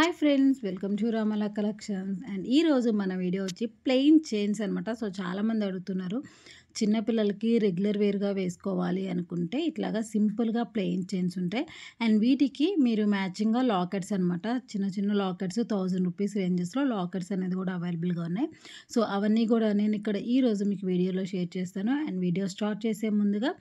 hi friends welcome to Ramala collections and ఈరోజు మన video వచ్చి ప్లెయిన్ చైన్స్ అనమాట సో చాలామంది అడుగుతున్నారు చిన్నపిల్లలకి రెగ్యులర్ వేర్గా వేసుకోవాలి అనుకుంటే ఇట్లాగా సింపుల్గా ప్లెయిన్ చైన్స్ ఉంటాయి అండ్ వీటికి మీరు మ్యాచింగ్గా లాకెట్స్ అనమాట చిన్న చిన్న లాకెట్స్ థౌజండ్ రూపీస్ రేంజెస్లో లాకెట్స్ అనేది కూడా అవైలబుల్గా ఉన్నాయి సో అవన్నీ కూడా నేను ఇక్కడ ఈరోజు మీకు వీడియోలో షేర్ చేస్తాను అండ్ వీడియో స్టార్ట్ చేసే ముందుగా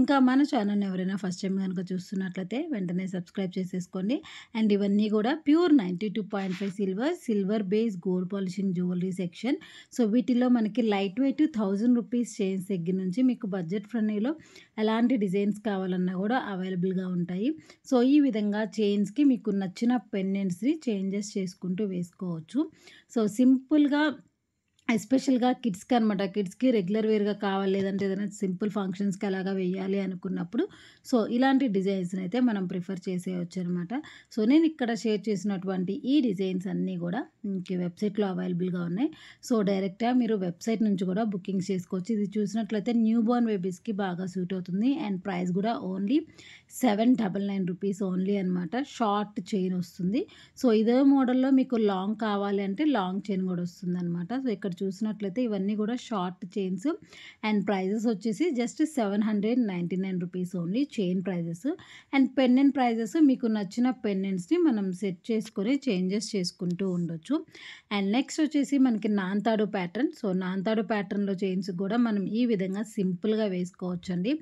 ఇంకా మన ఛానల్ ఎవరైనా ఫస్ట్ టైం కనుక చూస్తున్నట్లయితే వెంటనే సబ్స్క్రైబ్ చేసేసుకోండి అండ్ ఇవన్నీ కూడా pure ninety two point five silver silver base gold polishing jewellery section so వీటిలో మనకి లైట్ వెయిట్ థౌజండ్ రూపీస్ చే డిజైన్స్ దగ్గర నుంచి మీకు బడ్జెట్ ఫ్రెండ్లీలో ఎలాంటి డిజైన్స్ కావాలన్నా కూడా అవైలబుల్గా ఉంటాయి సో ఈ విధంగా చైన్స్కి మీకు నచ్చిన పెండెంట్స్ని చేంజెస్ చేసుకుంటూ వేసుకోవచ్చు సో సింపుల్గా ఎస్పెషల్గా కిడ్స్కి అనమాట కిడ్స్కి రెగ్యులర్ వేర్గా కావాలి లేదంటే ఏదైనా సింపుల్ ఫంక్షన్స్కి అలాగా వేయాలి అనుకున్నప్పుడు సో ఇలాంటి డిజైన్స్ని అయితే మనం ప్రిఫర్ చేసేయచ్చు అనమాట సో నేను ఇక్కడ షేర్ చేసినటువంటి ఈ డిజైన్స్ అన్నీ కూడా ఇంక వెబ్సైట్లో అవైలబుల్గా ఉన్నాయి సో డైరెక్ట్గా మీరు వెబ్సైట్ నుంచి కూడా బుకింగ్ చేసుకోవచ్చు ఇది చూసినట్లయితే న్యూ బోర్న్ బేబీస్కి బాగా సూట్ అవుతుంది అండ్ ప్రైస్ కూడా only seven double nine rupees only అనమాట షార్ట్ చైన్ వస్తుంది సో ఇదే మోడల్లో మీకు లాంగ్ కావాలి అంటే లాంగ్ చైన్ కూడా వస్తుంది అనమాట సో ఇక్కడ చూసినట్లయితే ఇవన్నీ కూడా షార్ట్ చైన్స్ అండ్ ప్రైజెస్ వచ్చేసి just seven hundred ninety nine rupees only chain prices and pendant prices మీకు నచ్చిన పెన్నెంట్స్ని మనం సెట్ చేసుకొని చేంజెస్ చేసుకుంటూ ఉండొచ్చు అండ్ నెక్స్ట్ వచ్చేసి మనకి నాంతాడు ప్యాటర్న్ సో నాంతాడు ప్యాటర్న్లో చైన్స్ కూడా మనం ఈ విధంగా సింపుల్గా వేసుకోవచ్చు అండి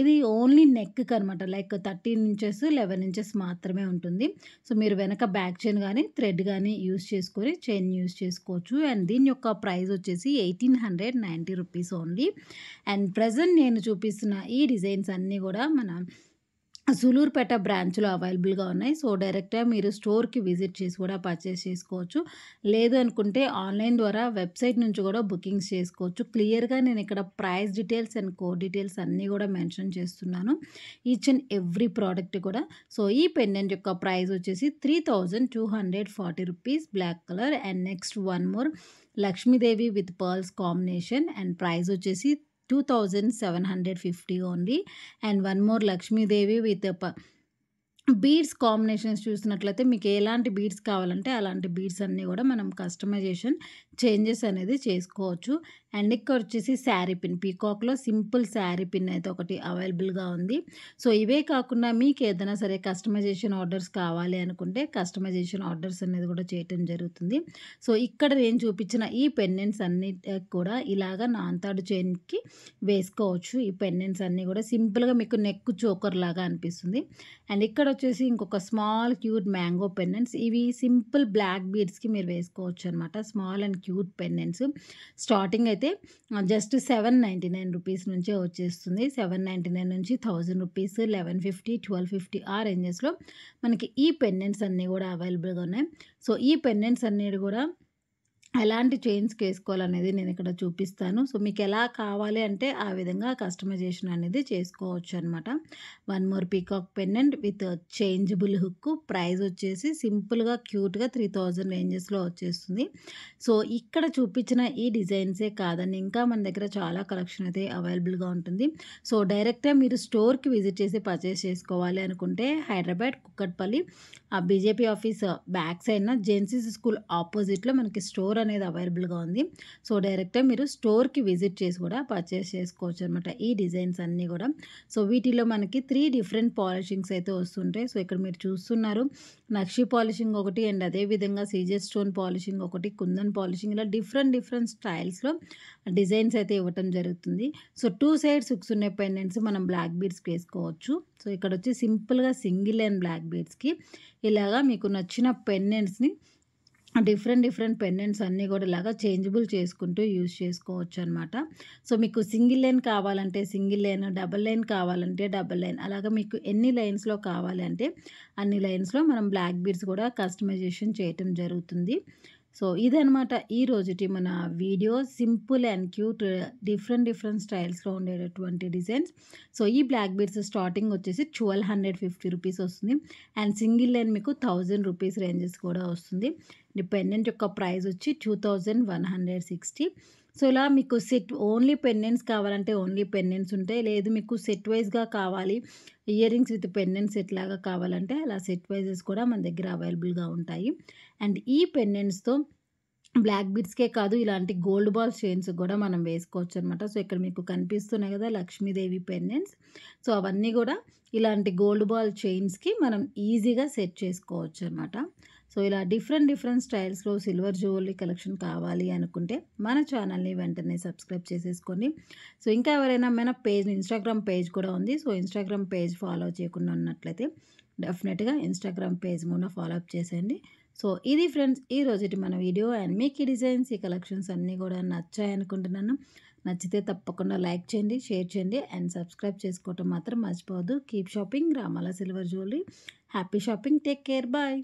ఇది ఓన్లీ నెక్కి అనమాట like thirteen inches eleven inches మాత్రమే ఉంటుంది సో మీరు వెనక బ్యాక్ చైన్ కానీ థ్రెడ్ కానీ యూస్ చేసుకొని చైన్ యూస్ చేసుకోవచ్చు అండ్ దీని యొక్క ప్రైస్ వచ్చేసి eighteen hundred ninety rupees only and present నేను చూపిస్తున్న ఈ డిజైన్స్ అన్నీ కూడా మన సులూర్పేట బ్రాంచ్లో అవైలబుల్గా ఉన్నాయి సో డైరెక్ట్గా మీరు స్టోర్కి విజిట్ చేసి కూడా పర్చేస్ చేసుకోవచ్చు లేదు అనుకుంటే ఆన్లైన్ ద్వారా వెబ్సైట్ నుంచి కూడా బుకింగ్స్ చేసుకోవచ్చు క్లియర్గా నేను ఇక్కడ price details and code details అన్నీ కూడా మెన్షన్ చేస్తున్నాను ఈచ్ అండ్ ఎవ్రీ ప్రోడక్ట్ కూడా సో ఈ పెండెంట్ యొక్క ప్రైస్ వచ్చేసి three thousand two hundred forty rupees black colour and next one more Lakshmidevi with pearls combination and price వచ్చేసి two thousand seven hundred fifty only and one more Lakshmidevi with beads combinations చూసినట్లయితే మీకు ఎలాంటి beads కావాలంటే అలాంటి beads అన్నీ కూడా మనం customization changes అనేది చేసుకోవచ్చు అండ్ ఇక్కడ వచ్చేసి శారీ పిన్ పీకాక్లో సింపుల్ శారీ పిన్ అయితే ఒకటి అవైలబుల్గా ఉంది సో ఇవే కాకుండా మీకు ఏదైనా సరే కస్టమైజేషన్ ఆర్డర్స్ కావాలి అనుకుంటే కస్టమైజేషన్ ఆర్డర్స్ అనేది కూడా చేయటం జరుగుతుంది సో ఇక్కడ నేను చూపించిన ఈ పెన్నెన్స్ అన్ని కూడా ఇలాగ నాంతాడు చైన్కి వేసుకోవచ్చు ఈ పెన్నెన్స్ అన్నీ కూడా సింపుల్గా మీకు నెక్ చోకర్ లాగా అనిపిస్తుంది అండ్ ఇక్కడ వచ్చేసి ఇంకొక స్మాల్ క్యూట్ మ్యాంగో పెన్నెంట్స్ ఇవి సింపుల్ బ్లాక్ బీడ్స్కి మీరు వేసుకోవచ్చు అనమాట small and cute pendants starting అయితే just seven ninety nine rupees నుంచే వచ్చేస్తుంది సెవెన్ నైంటీ నైన్ నుంచి thousand rupees eleven fifty twelve fifty ఆ రేంజెస్లో మనకి ఈ పెన్నెంట్స్ అన్నీ కూడా అవైలబుల్గా ఉన్నాయి సో ఈ పెన్నెంట్స్ అన్నీ కూడా ఎలాంటి చైన్స్కి వేసుకోవాలనేది నేను ఇక్కడ చూపిస్తాను సో మీకు ఎలా కావాలి అంటే ఆ విధంగా కస్టమైజేషన్ అనేది చేసుకోవచ్చు అనమాట one more peacock pendant with changeable hook price వచ్చేసి సింపుల్గా క్యూట్గా త్రీ థౌజండ్ రేంజెస్లో వచ్చేస్తుంది సో ఇక్కడ చూపించిన ఈ డిజైన్సే కాదండి ఇంకా మన దగ్గర చాలా కలెక్షన్ అయితే అవైలబుల్గా ఉంటుంది సో డైరెక్ట్గా మీరు స్టోర్కి విజిట్ చేసి పర్చేస్ చేసుకోవాలి అనుకుంటే హైదరాబాద్ కుక్కట్పల్లి ఆ బీజేపీ ఆఫీస్ బ్యాక్ సైడ్న జెన్సీస్ స్కూల్ ఆపోజిట్లో మనకి స్టోర్ అనేది అవైలబుల్గా ఉంది సో డైరెక్ట్గా మీరు స్టోర్కి విజిట్ చేసి కూడా పర్చేస్ చేసుకోవచ్చు అనమాట ఈ డిజైన్స్ అన్నీ కూడా సో వీటిలో మనకి త్రీ డిఫరెంట్ పాలిషింగ్స్ అయితే వస్తుంటాయి సో ఇక్కడ మీరు చూస్తున్నారు నక్షి పాలిషింగ్ ఒకటి అండ్ అదేవిధంగా సీజర్ స్టోన్ పాలిషింగ్ ఒకటి కుందన్ పాలిషింగ్ ఇలా డిఫరెంట్ డిఫరెంట్ స్టైల్స్లో డిజైన్స్ అయితే ఇవ్వటం జరుగుతుంది సో టూ సైడ్స్ హుక్స్ ఉన్న పెండెంట్స్ మనం బ్లాక్ బీడ్స్కి వేసుకోవచ్చు సో ఇక్కడ వచ్చి సింపుల్గా సింగిల్ అండ్ బ్లాక్ బీడ్స్కి ఇలాగా మీకు నచ్చిన పెండెంట్స్ని డిఫరెంట్ డిఫరెంట్ పెండెంట్స్ అన్నీ కూడా ఇలాగా చేంజబుల్ చేసుకుంటూ యూజ్ చేసుకోవచ్చు అనమాట సో మీకు సింగిల్ లైన్ కావాలంటే సింగిల్ లైన్ డబల్ లైన్ కావాలంటే డబల్ లైన్ అలాగా మీకు ఎన్ని లైన్స్లో కావాలి అంటే అన్ని లైన్స్లో మనం బ్లాక్ బీడ్స్ కూడా కస్టమైజేషన్ చేయటం జరుగుతుంది సో ఇదనమాట రోజుటి మన video simple and cute different different స్టైల్స్లో ఉండేటటువంటి డిజైన్స్ సో ఈ బ్లాక్ బీర్స్ స్టార్టింగ్ వచ్చేసి ట్వెల్వ్ హండ్రెడ్ ఫిఫ్టీ రూపీస్ వస్తుంది అండ్ సింగిల్ లైన్ మీకు థౌజండ్ రూపీస్ రేంజెస్ కూడా వస్తుంది డిపెండెంట్ యొక్క ప్రైస్ వచ్చి two thousand one hundred sixty so ఇలా మీకు సెట్ ఓన్లీ పెండెంట్స్ కావాలంటే ఓన్లీ పెండెంట్స్ ఉంటాయి లేదు మీకు సెట్ వైజ్గా కావాలి ఇయర్ రింగ్స్ విత్ పెండెంట్స్ ఎట్లాగా కావాలంటే అలా సెట్ వైజెస్ కూడా మన దగ్గర అవైలబుల్గా ఉంటాయి అండ్ ఈ పెండెంట్స్తో బ్లాక్ బిట్స్కే కాదు ఇలాంటి గోల్డ్ బాల్ చైన్స్ కూడా మనం వేసుకోవచ్చు అనమాట సో ఇక్కడ మీకు కనిపిస్తున్నాయి కదా లక్ష్మీదేవి పెన్నెన్స్ సో అవన్నీ కూడా ఇలాంటి గోల్డ్ బాల్ చైన్స్కి మనం ఈజీగా సెట్ చేసుకోవచ్చు అనమాట సో ఇలా డిఫరెంట్ డిఫరెంట్ స్టైల్స్లో సిల్వర్ జ్యువెలరీ కలెక్షన్ కావాలి అనుకుంటే మన ఛానల్ని వెంటనే సబ్స్క్రైబ్ చేసేసుకోండి సో ఇంకా ఎవరైనా మన పేజ్ ఇన్స్టాగ్రామ్ పేజ్ కూడా ఉంది సో ఇన్స్టాగ్రామ్ పేజ్ ఫాలో చేయకుండా ఉన్నట్లయితే డెఫినెట్గా ఇన్స్టాగ్రామ్ పేజ్ కూడా ఫాలో అప్ చేసేయండి సో ఇది ఫ్రెండ్స్ ఈ రోజు మన వీడియో అండ్ మీకు ఈ డిజైన్స్ ఈ కలెక్షన్స్ అన్నీ కూడా నచ్చాయనుకుంటున్నాను నచ్చితే తప్పకుండా లైక్ చేయండి షేర్ చేయండి అండ్ సబ్స్క్రైబ్ చేసుకోవటం మాత్రం మర్చిపోవద్దు keep shopping Ramala silver jewellery happy shopping take care bye